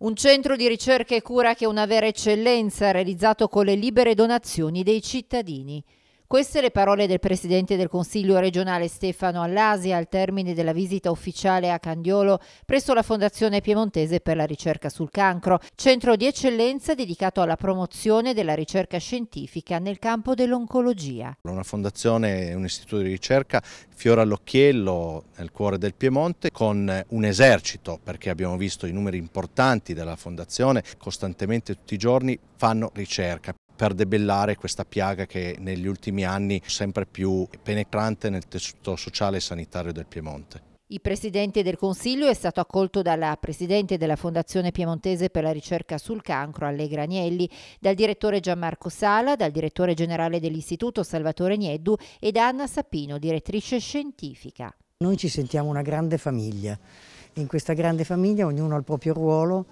Un centro di ricerca e cura che è una vera eccellenza, realizzato con le libere donazioni dei cittadini. Queste le parole del Presidente del Consiglio regionale Stefano Allasi al termine della visita ufficiale a Candiolo presso la Fondazione Piemontese per la ricerca sul cancro, centro di eccellenza dedicato alla promozione della ricerca scientifica nel campo dell'oncologia. Una fondazione, un istituto di ricerca fiora all'occhiello nel cuore del Piemonte con un esercito perché abbiamo visto i numeri importanti della fondazione costantemente tutti i giorni fanno ricerca per debellare questa piaga che negli ultimi anni è sempre più penetrante nel tessuto sociale e sanitario del Piemonte. Il Presidente del Consiglio è stato accolto dalla Presidente della Fondazione Piemontese per la ricerca sul cancro, Allegra Agnelli, dal direttore Gianmarco Sala, dal direttore generale dell'Istituto Salvatore Nieddu e da Anna Sapino, direttrice scientifica. Noi ci sentiamo una grande famiglia. In questa grande famiglia ognuno ha il proprio ruolo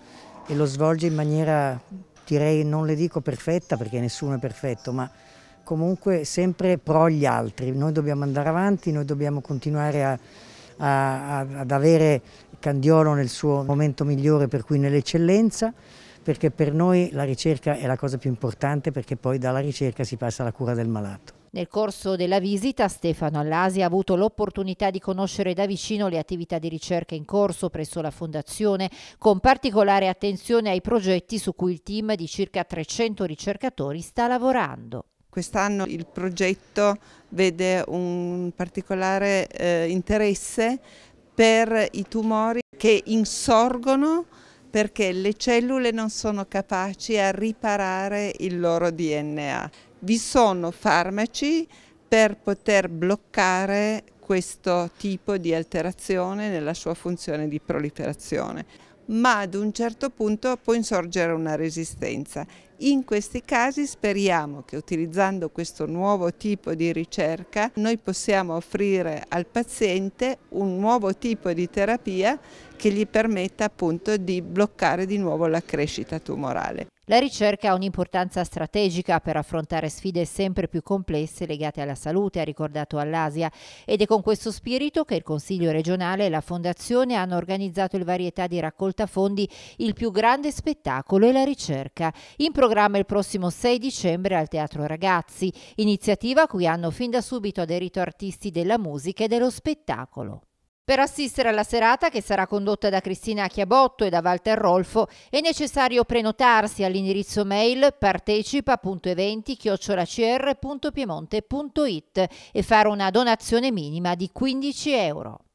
e lo svolge in maniera direi non le dico perfetta perché nessuno è perfetto, ma comunque sempre pro gli altri. Noi dobbiamo andare avanti, noi dobbiamo continuare a, a, ad avere Candiolo nel suo momento migliore, per cui nell'eccellenza, perché per noi la ricerca è la cosa più importante perché poi dalla ricerca si passa alla cura del malato. Nel corso della visita Stefano Allasi ha avuto l'opportunità di conoscere da vicino le attività di ricerca in corso presso la Fondazione, con particolare attenzione ai progetti su cui il team di circa 300 ricercatori sta lavorando. Quest'anno il progetto vede un particolare eh, interesse per i tumori che insorgono perché le cellule non sono capaci a riparare il loro DNA vi sono farmaci per poter bloccare questo tipo di alterazione nella sua funzione di proliferazione ma ad un certo punto può insorgere una resistenza. In questi casi speriamo che utilizzando questo nuovo tipo di ricerca noi possiamo offrire al paziente un nuovo tipo di terapia che gli permetta appunto di bloccare di nuovo la crescita tumorale. La ricerca ha un'importanza strategica per affrontare sfide sempre più complesse legate alla salute, ha ricordato all'Asia, ed è con questo spirito che il Consiglio regionale e la Fondazione hanno organizzato il varietà di raccolta fondi Il più grande spettacolo e la ricerca, in programma il prossimo 6 dicembre al Teatro Ragazzi, iniziativa a cui hanno fin da subito aderito artisti della musica e dello spettacolo. Per assistere alla serata, che sarà condotta da Cristina Chiabotto e da Walter Rolfo, è necessario prenotarsi all'indirizzo mail partecipa.eventi-cr.piemonte.it e fare una donazione minima di 15 euro.